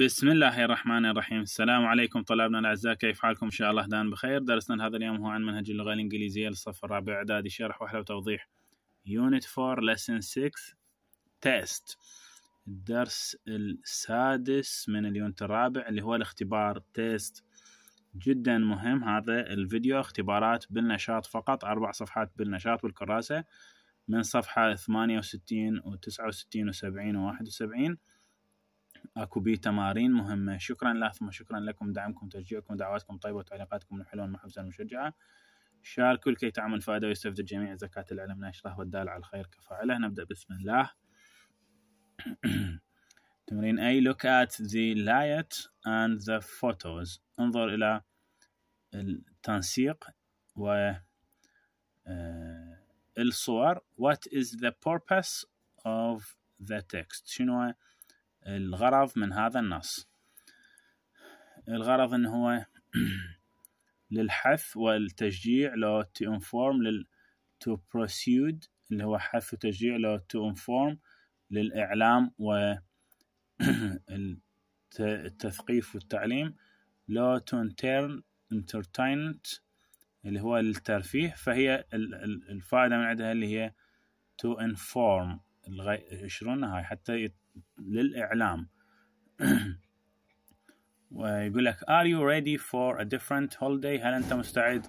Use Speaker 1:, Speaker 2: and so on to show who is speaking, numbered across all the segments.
Speaker 1: بسم الله الرحمن الرحيم السلام عليكم طلابنا الاعزاء كيف حالكم ان شاء الله دان بخير درسنا هذا اليوم هو عن منهج اللغه الانجليزيه للصف الرابع اعدادي شرح وحده وتوضيح يونت 4 لسن 6 تيست الدرس السادس من اليونت الرابع اللي هو الاختبار تيست جدا مهم هذا الفيديو اختبارات بالنشاط فقط اربع صفحات بالنشاط والكراسه من صفحه 68 و69 و70 و71 اكو بيه تمارين مهمه شكرا لاثم شكرا لكم دعمكم تشجيعكم دعواتكم طيبه وتعليقاتكم الحلوه المحفزه المشجعه شاركوا لكي تعمل فائده ويستفيد الجميع زكاه العلم ناشره والدال على الخير كفاعله نبدا بسم الله تمرين اي look at the layout and the photos انظر إلى التنسيق و آه، الصور what is the purpose of the text شنو الغرض من هذا النص الغرض أن هو للحث والتشجيع لو to inform لل to proceed اللي هو حث وتشجيع لو to inform للإعلام و التثقيف والتعليم لو to intern entertainment اللي هو للترفيه فهي الفائدة من عندها اللي هي to inform يشرونها حتى للإعلام ويقول لك Are you ready for a different holiday هل أنت مستعد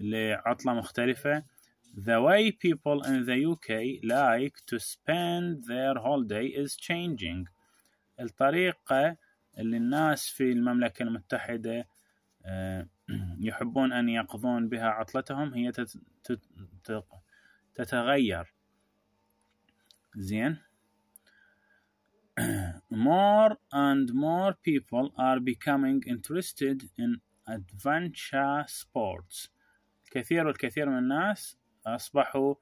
Speaker 1: لعطلة مختلفة The way people in the UK like to spend their holiday is changing الطريقة اللي الناس في المملكة المتحدة آه، يحبون أن يقضون بها عطلتهم هي تتغير زين more and more people are becoming interested in adventure sports الكثير والكثير من الناس أصبحوا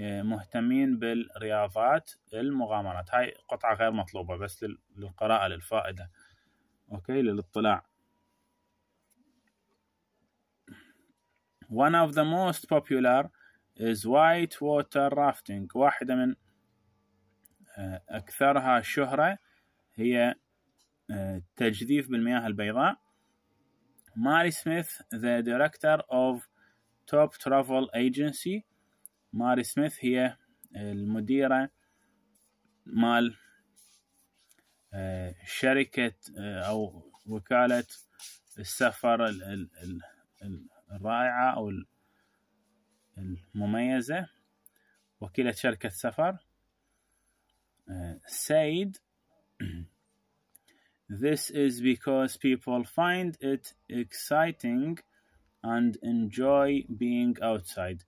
Speaker 1: آه، مهتمين بالرياضات المغامرات هاي قطعة غير مطلوبة بس للقراءة للفائدة أوكي للاطلاع One of the most popular is white water rafting واحدة من آه، أكثرها شهرة هي آه، تجديف بالمياه البيضاء ماري سميث the director of top travel agency ماري سميث هي آه، المديرة مال شركة أو وكالة السفر الرائعة أو المميزة وكيلة شركة سفر Uh, said this is because people find it exciting and enjoy being outside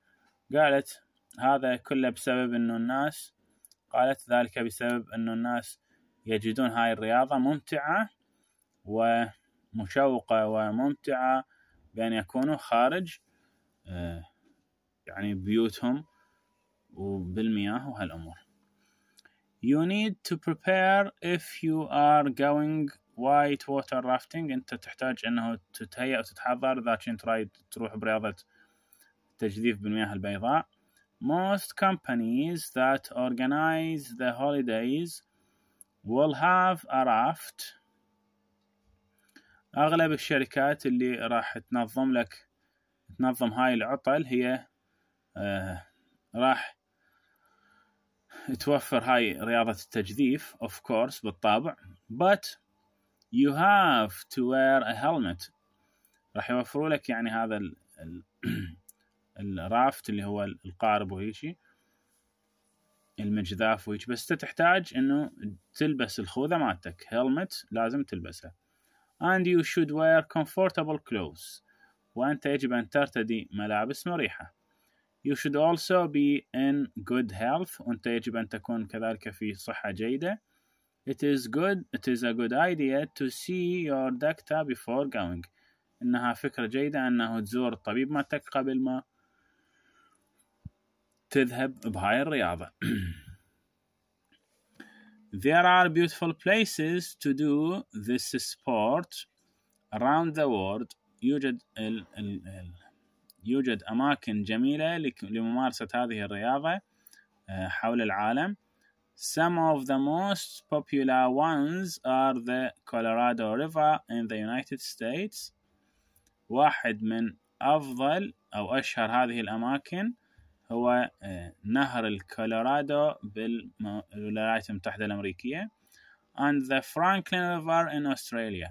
Speaker 1: قالت هذا كله بسبب انه الناس قالت ذلك بسبب انه الناس يجدون هاي الرياضة ممتعة ومشوقة وممتعة بأن يكونوا خارج uh, يعني بيوتهم وبالمياه وهالأمور You need to prepare if you are going white water rafting أنت تحتاج أنه تتهيأ وتتحضر إذا كنت رايد تروح برياضة تجديف بالمياه البيضاء Most companies that organize the holidays will have a raft أغلب الشركات اللي راح تنظم لك تنظم هاي العطل هي آه راح توفر هاي رياضة التجذيف of course بالطبع but you have to wear a helmet راح يوفروا لك يعني هذا ال ال الرافت اللي هو القارب وهيشي المجذاف وهيش بس تحتاج انه تلبس الخوذة مالتك helmet لازم تلبسها and you should wear comfortable clothes وانت يجب ان ترتدي ملابس مريحة You should also be in good health وأنت يجب أن تكون كذلك في صحة جيدة. It is good it is a good idea to see your doctor before going. إنها فكرة جيدة أنه تزور الطبيب مالتك قبل ما تذهب بهاي الرياضة. There are beautiful places to do this sport around the world. يوجد ال ال ال يوجد أماكن جميلة لممارسة هذه الرياضة آه، حول العالم Some of the most popular ones are the Colorado River in the United States واحد من أفضل أو أشهر هذه الأماكن هو آه، نهر الكولورادو بالولايات المتحدة الأمريكية and the Franklin River in Australia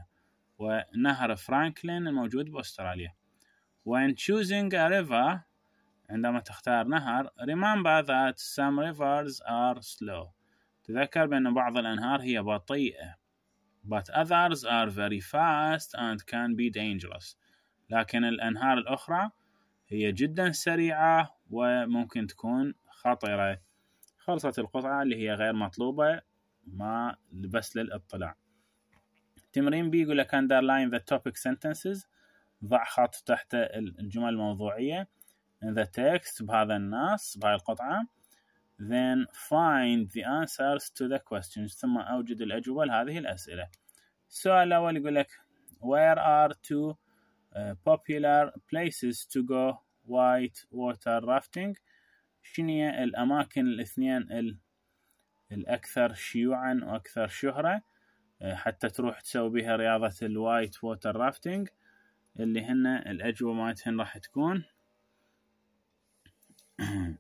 Speaker 1: ونهر فرانكلين الموجود بأستراليا When choosing a river عندما تختار نهر remember that some rivers are slow تذكر بأن بعض الأنهار هي بطيئة but others are very fast and can be dangerous لكن الأنهار الأخرى هي جدا سريعة وممكن تكون خطرة خلصت القطعة اللي هي غير مطلوبة ما بس للاطلاع تمرين بي يقول لك underline the topic sentences ضع خط تحت الجمل الموضوعية in the text بهذا الناس بهاي القطعة then find the answers to the questions ثم أوجد الأجوبة لهذه الأسئلة السؤال الأول يقول لك where are two uh, popular places to go white water rafting شنية الأماكن الاثنين الأكثر شيوعا وأكثر شهرة uh، حتى تروح تسوي بها رياضة الوايت ووتر رافتنج اللي هن الأجوبة مالتهن راح تكون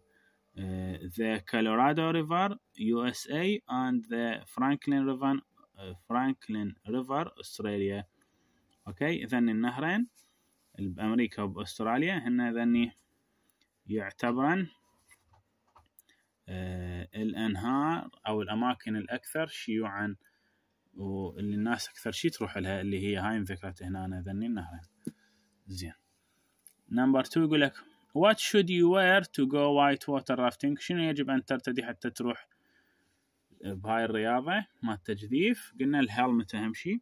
Speaker 1: the Colorado River USA and the Franklin River Franklin River Australia اوكي ذني النهرين بأمريكا وبأستراليا هن ذني يعتبرن آه، الأنهار أو الأماكن الأكثر شيوعا واللي الناس اكثر شي تروح لها اللي هي هاي مذكرته هنا انا ذني النهرين زين نمبر 2 يقول لك وات شود يو وير تو جو وايت ووتر رافتنج شنو يجب ان ترتدي حتى تروح بهاي الرياضه ما التجذيف قلنا الهلمت اهم شيء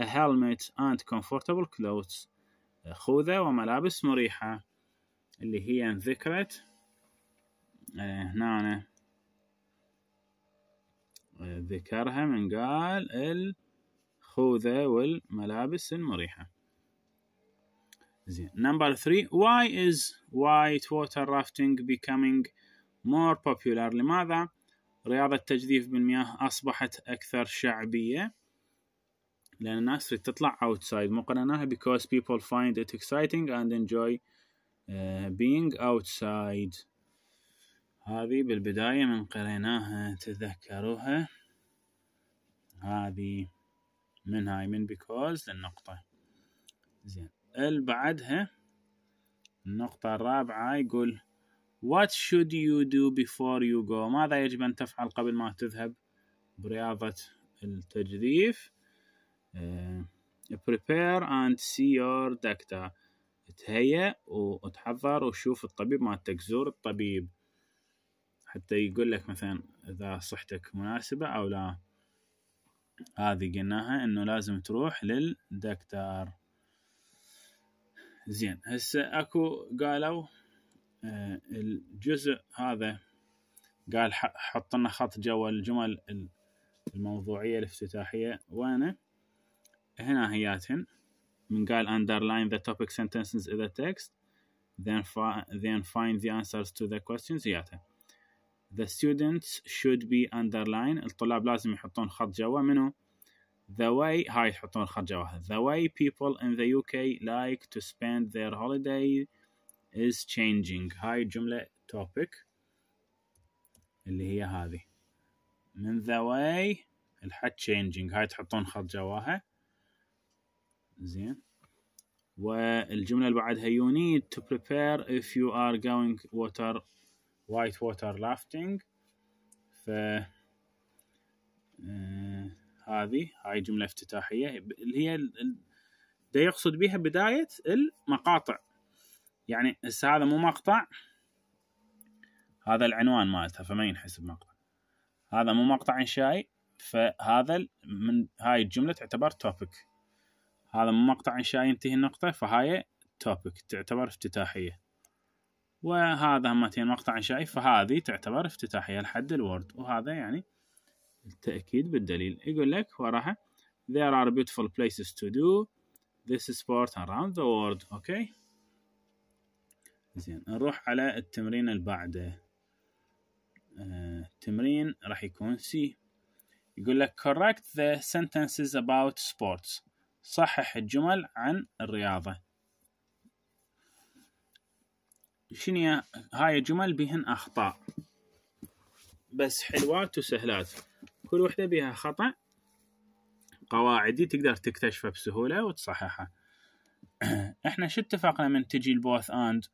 Speaker 1: a helmet and comfortable clothes خوذة وملابس مريحة اللي هي انذكرت آه، هنا أه ذكرها من قال الخوذة والملابس المريحة زين نمبر 3 why is white water rafting becoming more popular لماذا رياضة التجديف بالمياه أصبحت أكثر شعبية لأن الناس تريد تطلع outside مقارنها because people find it exciting and enjoy uh, being outside هذه بالبداية من قريناها تذكروها هذه من هاي من بيكوز للنقطة زين ال بعدها النقطة الرابعة يقول What should you do before you go ماذا يجب أن تفعل قبل ما تذهب برياضة التجذيف uh, آه، prepare and see your doctor تهيأ وتحضر وشوف الطبيب مالتك زور الطبيب حتى يقول لك مثلا اذا صحتك مناسبة او لا هذه قلناها انه لازم تروح للدكتور زين هسه اكو قالوا آه، الجزء هذا قال حط لنا خط جوا الجمل الموضوعية الافتتاحية وانا هنا هياتهن من قال underline the topic sentences in the text then, fi then find the answers to the questions هياتهن The students should be underline الطلاب لازم يحطون خط جوا منه. The way هاي يحطون خط جوا The way people in the UK like to spend their holiday is changing هاي جملة topic اللي هي هذه من the way الحد changing هاي تحطون خط جواها زين والجملة اللي بعدها you need to prepare if you are going water وايت ووتر لافتنج ف آه، هذه هاي جملة افتتاحية اللي هي ده يقصد بها بداية المقاطع يعني هسه هذا مو مقطع هذا العنوان مالتها فما ينحسب مقطع هذا مو مقطع انشائي فهذا من هاي الجملة تعتبر توبك هذا مو مقطع انشائي ينتهي النقطة فهاي توبك تعتبر افتتاحية وهذا همتين مقطع شايف فهذه تعتبر افتتاحية لحد الوورد وهذا يعني التأكيد بالدليل يقول لك وراها there are beautiful places to do this sport around the world اوكي زين نروح على التمرين البعد آه, التمرين راح يكون سي يقول لك correct the sentences about sports صحح الجمل عن الرياضة شنو هاي جمل بهن اخطاء بس حلوات وسهلات كل وحده بها خطا قواعدي تقدر تكتشفه بسهوله وتصححه احنا شو اتفقنا من تجي البوث اند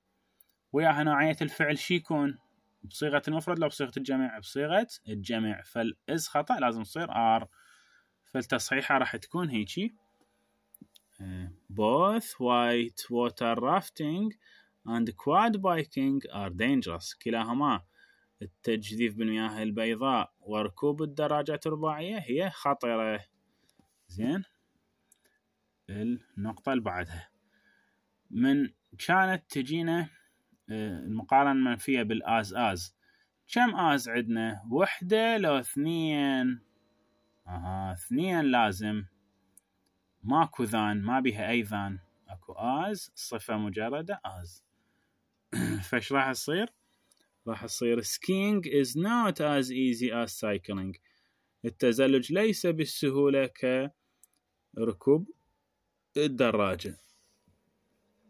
Speaker 1: وياها نوعيه الفعل شي يكون بصيغه المفرد لو بصيغه الجمع بصيغه الجمع فالاز خطا لازم تصير ار فالتصحيحه راح تكون هيجي both white water rafting and quad biking are dangerous كلاهما التجديف بالمياه البيضاء وركوب الدراجات الرباعية هي خطرة زين النقطة اللي بعدها من كانت تجينا آه، المقارنة المنفية بالآز آز كم آز عندنا وحدة لو اثنين اها اثنين لازم ماكو ذان ما بيها أي ذان اكو آز صفة مجردة آز فايش راح تصير؟ راح تصير skiing is not as easy as cycling التزلج ليس بالسهولة كركوب الدراجة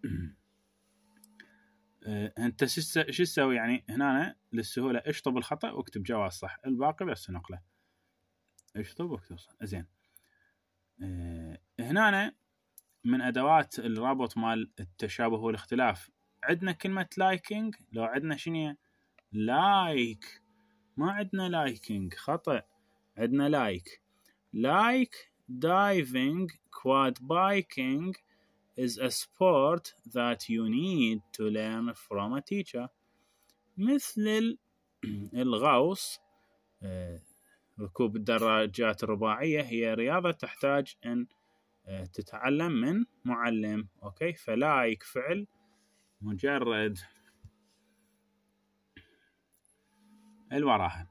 Speaker 1: آه، انت شو تسوي يعني هنا للسهولة اشطب الخطأ واكتب جواب صح الباقي بس نقله اشطب واكتب صح زين آه، هنا من ادوات الرابط مال التشابه والاختلاف عندنا كلمة لايكينج لو عندنا شنو لايك ما عندنا لايكينج خطأ عندنا لايك لايك دايفينج كواد بايكينج is a sport that you need to learn from a teacher مثل الغوص آه، ركوب الدراجات الرباعية هي رياضة تحتاج أن آه، تتعلم من معلم أوكي فلايك فعل مجرد الوراها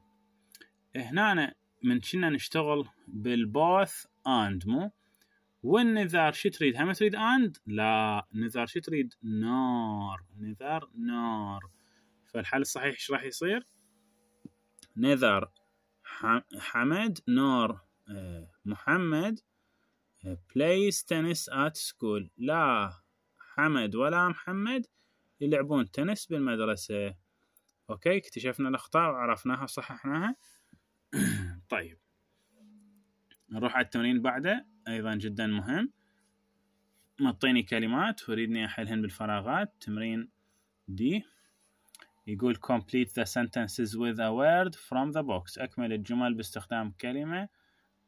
Speaker 1: هنا من كنا نشتغل بالبوث اند مو والنذار شو تريد هم تريد اند لا نذار شو تريد نار نذار نار فالحل الصحيح ايش راح يصير نذر حمد نور آه، محمد آه، plays tennis at school لا حمد ولا محمد يلعبون تنس بالمدرسة أوكي اكتشفنا الأخطاء وعرفناها وصححناها طيب نروح على التمرين بعده أيضا جدا مهم مطيني كلمات وريدني أحلهن بالفراغات تمرين دي يقول complete the sentences with a word from the box أكمل الجمل باستخدام كلمة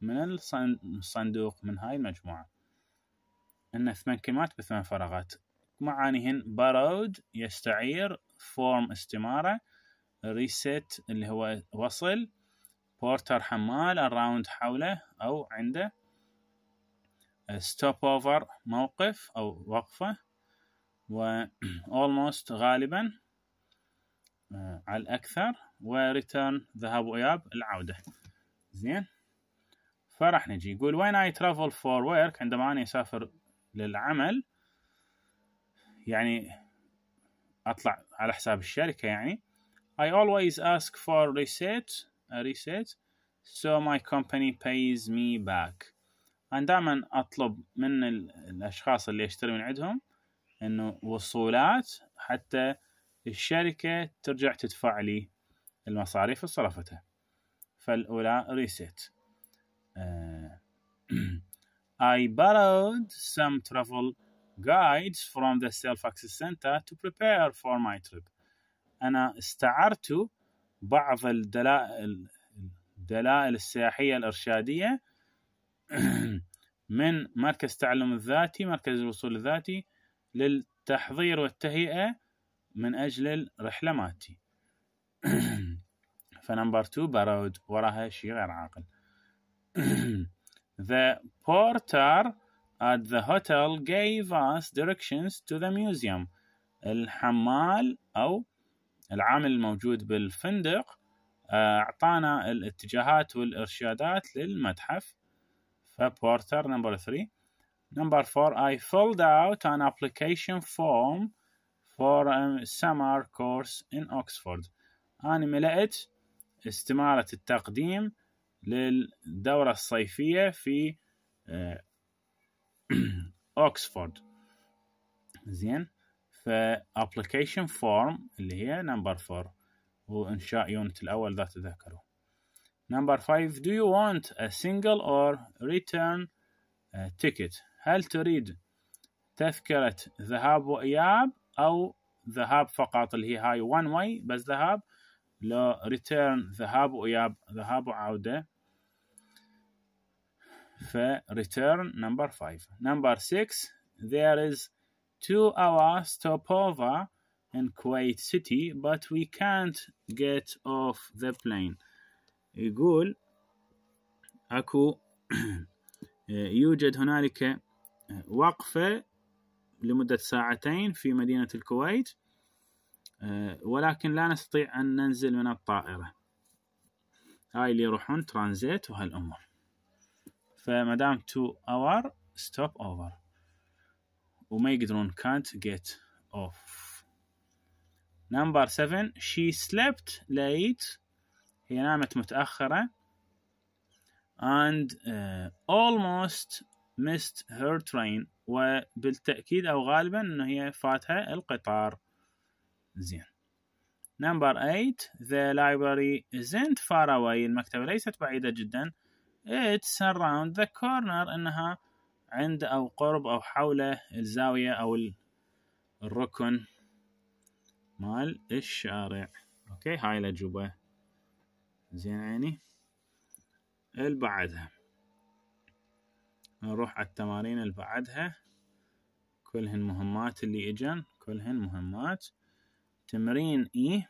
Speaker 1: من الصندوق من هاي المجموعة إن ثمان كلمات بثمان فراغات معانيهن borrowed يستعير form استمارة reset اللي هو وصل porter حمال around حوله أو عنده stop over موقف أو وقفة و almost غالبا آه، على الأكثر و وريتيرن ذهاب وإياب العودة زين فراح نجي يقول when I travel for work عندما أنا أسافر للعمل يعني اطلع على حساب الشركه يعني I always ask for reset a reset so my company pays me back أنا دائما أطلب من الأشخاص اللي أشتري من عندهم إنه وصولات حتى الشركة ترجع تدفع لي المصاريف اللي صرفتها فالأولى ريسيت آه، I borrowed some travel guides from the self access center to prepare for my trip انا استعرت بعض الدلائل الدلائل السياحيه الارشاديه من مركز التعلم الذاتي مركز الوصول الذاتي للتحضير والتهيئه من اجل الرحله مالتي فنمبر 2 برود وراها شيء غير عاقل the porter at the hotel gave us directions to the museum الحمال أو العامل الموجود بالفندق آه، أعطانا الاتجاهات والإرشادات للمتحف فبورتر نمبر 3 نمبر 4 I filled out an application form for a summer course in Oxford أنا ملأت استمارة التقديم للدورة الصيفية في آه، اوكسفورد زين application فورم اللي هي نمبر 4 وانشاء يونت الاول ذا تذكروا نمبر 5 do you want a single or return uh, ticket هل تريد تذكرة ذهاب وإياب أو ذهاب فقط اللي هي هاي one way بس ذهاب لو return ذهاب وإياب ذهاب وعودة ف return number 5 number 6 there is 2 hours stopover in Kuwait City but we can't get off the plane يقول اكو يوجد هنالك وقفة لمدة ساعتين في مدينة الكويت ولكن لا نستطيع أن ننزل من الطائرة هاي اللي يروحون ترانزيت وهالأمور دام تو اور ستوب اوفر وما يقدرون كانت جيت اوف نمبر 7 شي slept late هي نامت متأخرة and uh, almost missed her train وبالتأكيد أو غالبا أنه هي فاتها القطار زين نمبر 8 the library isn't far away المكتبة ليست بعيدة جدا it's around the corner انها عند او قرب او حول الزاوية او الركن مال الشارع اوكي هاي الاجوبة زين عيني البعدها بعدها نروح على التمارين البعدها بعدها كلهن مهمات اللي اجن كلهن مهمات تمرين اي e.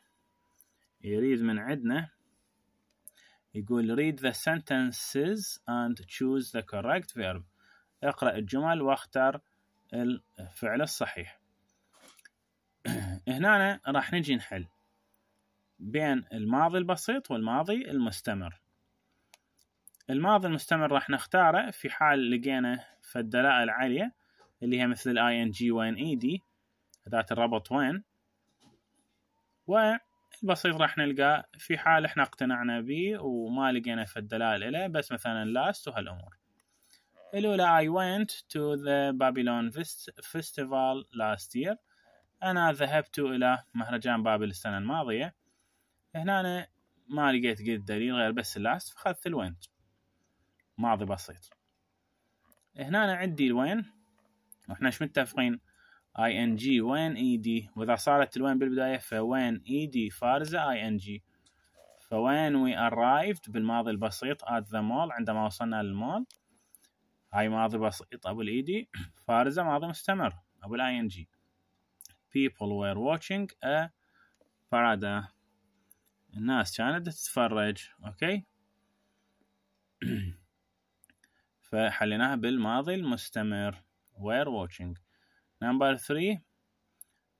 Speaker 1: يريد من عندنا يقول read the sentences and choose the correct verb اقرأ الجمل واختر الفعل الصحيح هنا راح نجي نحل بين الماضي البسيط والماضي المستمر الماضي المستمر راح نختاره في حال لقينا الدلائل عليه اللي هي مثل ال ing وين دي ذات الربط وين و بشكل بسيط راح نلقاه في حال احنا اقتنعنا به وما لقينا في الدلال له بس مثلا لاست وهالأمور الأولى I went to the Babylon Festival last year أنا ذهبت إلى مهرجان بابل السنة الماضية هنا أنا ما لقيت قد دليل غير بس اللاست فأخذت الوينت ماضي بسيط هنا أنا عندي الوين وإحنا شو متفقين اي ان جي وين اي e دي واذا صارت الوين بالبدايه فوين اي e دي فارزه اي ان جي فوين وي ارايفد بالماضي البسيط ات ذا مول عندما وصلنا للمول هاي ماضي بسيط ابو الاي دي e فارزه ماضي مستمر ابو الاي ان جي people were watching a parada الناس كانت تتفرج اوكي فحليناها بالماضي المستمر were watching نمبر 3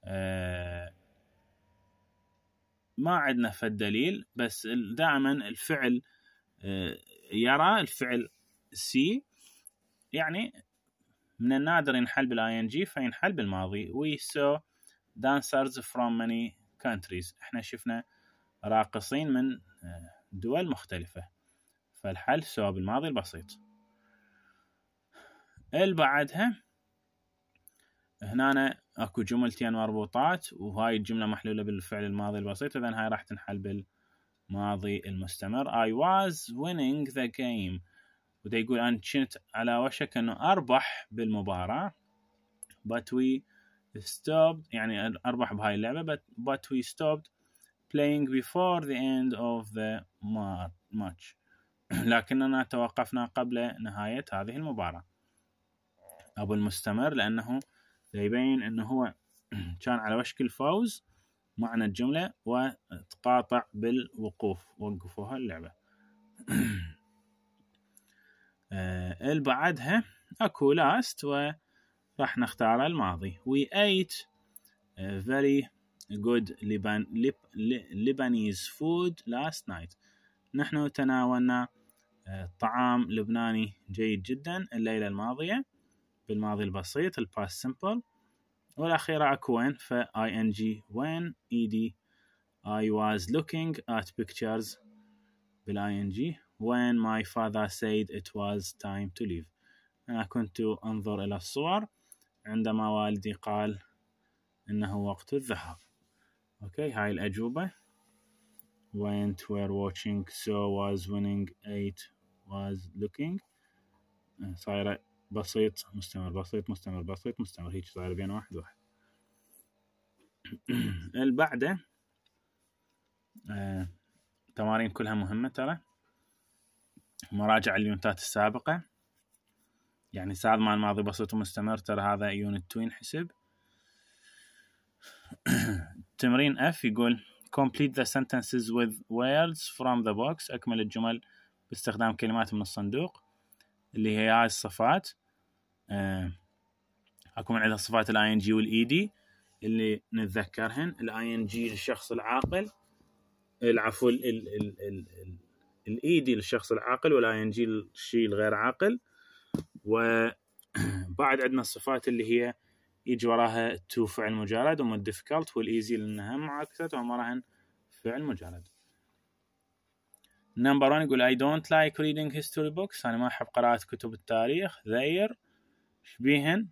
Speaker 1: آه ما عندنا فد دليل بس دائما الفعل آه يرى الفعل سي يعني من النادر ينحل بالاي ان جي فينحل بالماضي وي سو دانسرز فروم ماني كانتريز احنا شفنا راقصين من آه، دول مختلفة فالحل سو بالماضي البسيط البعدها بعدها هنا اكو جملتين مربوطات وهاي الجمله محلوله بالفعل الماضي البسيط اذا هاي راح تنحل بالماضي المستمر I was winning the game وده يقول انا كنت على وشك انه اربح بالمباراه but we stopped يعني اربح بهاي اللعبه but, but we stopped playing before the end of the match لكننا توقفنا قبل نهايه هذه المباراه ابو المستمر لانه فيبين انه هو كان على وشك الفوز معنى الجملة وتقاطع بالوقوف وقفوها اللعبة آه، البعدها اكو لاست وراح نختار الماضي we ate very good لبنانيز فود لاست food last night نحن تناولنا آه، طعام لبناني جيد جدا الليلة الماضية بالماضي البسيط الباست سمبل والأخيرة اكو وين فاي ان جي وين اي دي I was looking at pictures بالing when my father said it was time to leave أنا كنت أنظر إلى الصور عندما والدي قال إنه وقت الذهاب أوكي هاي الأجوبة went were watching so was winning eight was looking صايرة بسيط مستمر بسيط مستمر بسيط مستمر هيك صاير بين واحد واحد البعدة آه. تمارين كلها مهمة ترى مراجع اليونتات السابقة يعني ساعد مع الماضي بسيط ومستمر ترى هذا يونت توين حسب تمرين اف يقول complete the sentences with words from the box أكمل الجمل باستخدام كلمات من الصندوق اللي هي هاي الصفات آه، اكو من عندها صفات الاي ان جي والاي دي اللي نتذكرهن الاي ان جي للشخص العاقل العفو الاي دي للشخص العاقل والاي ان جي للشيء الغير عاقل وبعد عندنا الصفات اللي هي يجي وراها تو فعل مجرد وما الديفيكالت والايزي لانها معاكسات ومراهن وراهن فعل مجرد نمبر 1 يقول اي دونت لايك ريدنج هيستوري بوكس أنا ما أحب قراءة كتب التاريخ ذير شبيهن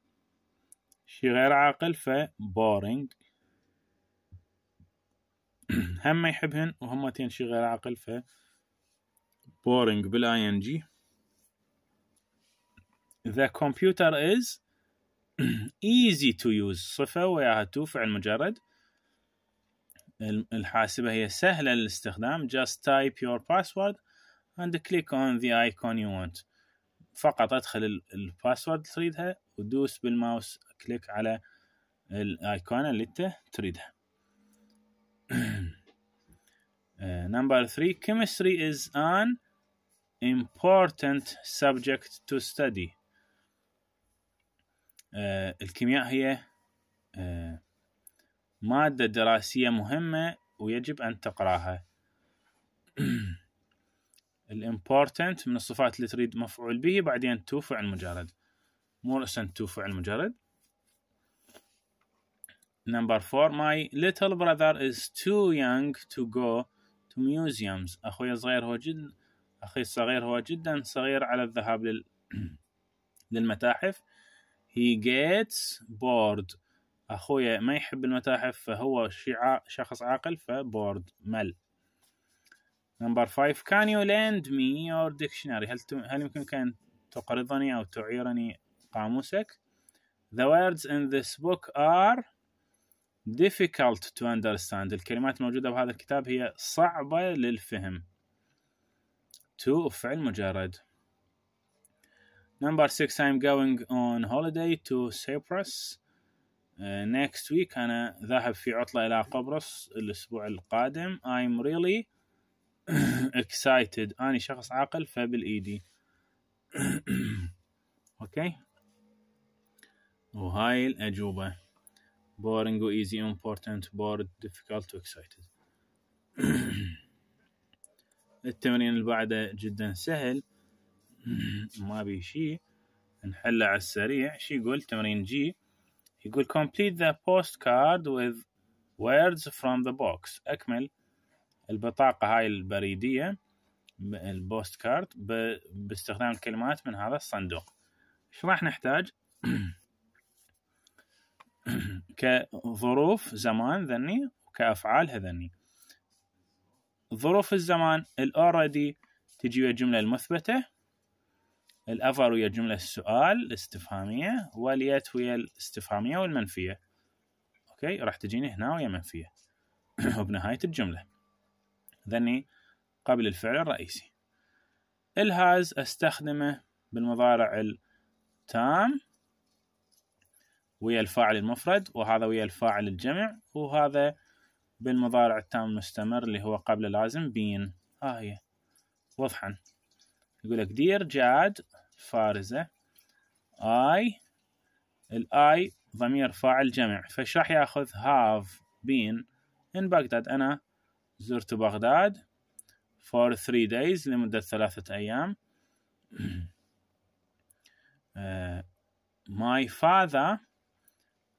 Speaker 1: شي غير عاقل فبورينج هم يحبهن تين شي غير عاقل ف boring بالاي ان جي the computer is easy to use صفة وياها تو فعل مجرد الحاسبة هي سهلة للاستخدام just type your password and click on the icon you want فقط ادخل الباسورد اللي تريدها ودوس بالماوس كليك على الايقونة اللي انت تريدها آه، نمبر 3 chemistry is an important subject to study آه الكيمياء هي uh, مادة دراسية مهمة ويجب أن تقرأها الامبورتنت من الصفات اللي تريد مفعول به بعدين تو فعل مجرد مور اسن تو فعل مجرد نمبر 4 ماي ليتل براذر از تو يونغ تو جو تو ميوزيومز أخوي الصغير هو جدا أخي الصغير هو جدا صغير على الذهاب لل... للمتاحف. He gets bored. أخوي ما يحب المتاحف فهو شخص عاقل فبورد مل. نمبر 5 كان يو لاند مي يور ديكشنري هل هل يمكنك ان تقرضني او تعيرني قاموسك The words in this book are difficult to understand الكلمات الموجودة بهذا الكتاب هي صعبة للفهم to فعل مجرد Number 6 I'm going on holiday to Cyprus uh, next week أنا ذاهب في عطلة إلى قبرص الأسبوع القادم I'm really اكسايتد اني شخص عاقل فبالايدي اوكي وهاي الاجوبه ايزي وايزي بورد bored difficult excited التمرين اللي بعده جدا سهل ما بي شي نحله على السريع شي يقول تمرين جي يقول complete the postcard with words from the box اكمل البطاقة هاي البريدية البوست كارد باستخدام الكلمات من هذا الصندوق شو راح نحتاج كظروف زمان ذني وكأفعال هذني ظروف الزمان الاوريدي تجي ويا الجملة المثبتة الأفر ويا الجملة السؤال الاستفهامية واليت ويا الاستفهامية والمنفية أوكي راح تجيني هنا ويا منفية وبنهاية الجملة ذني قبل الفعل الرئيسي الهاز استخدمه بالمضارع التام ويا الفاعل المفرد وهذا ويا الفاعل الجمع وهذا بالمضارع التام المستمر اللي هو قبل لازم بين ها آه هي وضحا يقول لك دير جاد فارزة اي الاي ضمير فاعل جمع فش راح ياخذ هاف بين ان بغداد انا زرت بغداد for three days لمدة ثلاثة أيام my father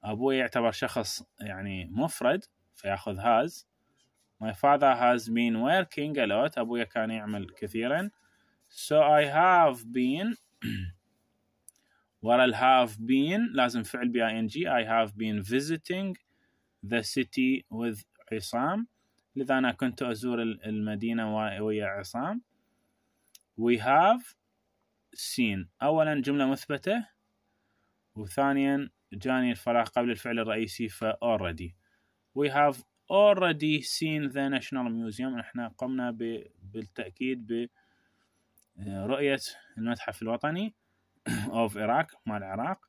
Speaker 1: أبوي يعتبر شخص يعني مفرد فيأخذ has my father has been working a lot أبوي كان يعمل كثيرا so I have been ورا ال have been لازم فعل بي I N I have been visiting the city with عصام لذا أنا كنت أزور المدينة ويا عصام we have seen أولا جملة مثبتة وثانيا جاني الفراغ قبل الفعل الرئيسي ف already we have already seen the national museum احنا قمنا ب... بالتأكيد برؤية المتحف الوطني of Iraq مال العراق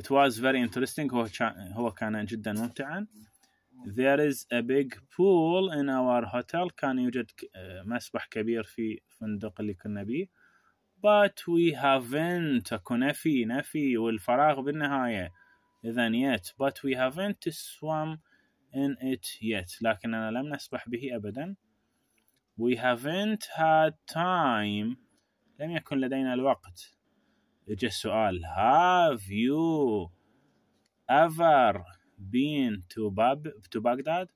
Speaker 1: it was very interesting هو كان جدا ممتعا there is a big pool in our hotel كان يوجد مسبح كبير في الفندق اللي كنا بيه but we haven't كنفي نفي والفراغ بالنهاية إذا yet but we haven't swam in it yet لكننا لم نسبح به أبدا we haven't had time لم يكن لدينا الوقت يجي السؤال have you ever بين تو باب تو بغداد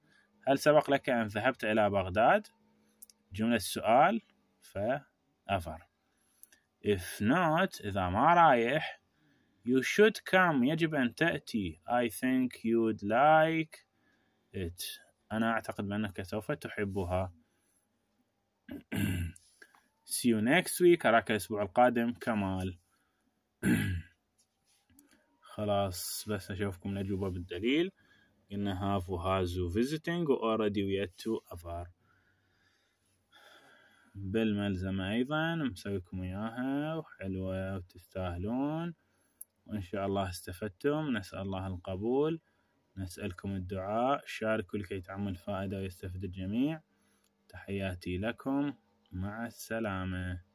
Speaker 1: هل سبق لك أن ذهبت إلى بغداد جملة سؤال ف ever if not إذا ما رايح you should come يجب أن تأتي I think you'd like it أنا أعتقد بأنك سوف تحبها see you next week أراك الأسبوع القادم كمال خلاص بس اشوفكم الاجوبه بالدليل قلنا هاف وهاز وفيزيتنج واوريدي ويت افار بالملزمة أيضا مسويكم إياها وحلوة وتستاهلون وإن شاء الله استفدتم نسأل الله القبول نسألكم الدعاء شاركوا لكي تعمل فائدة ويستفد الجميع تحياتي لكم مع السلامة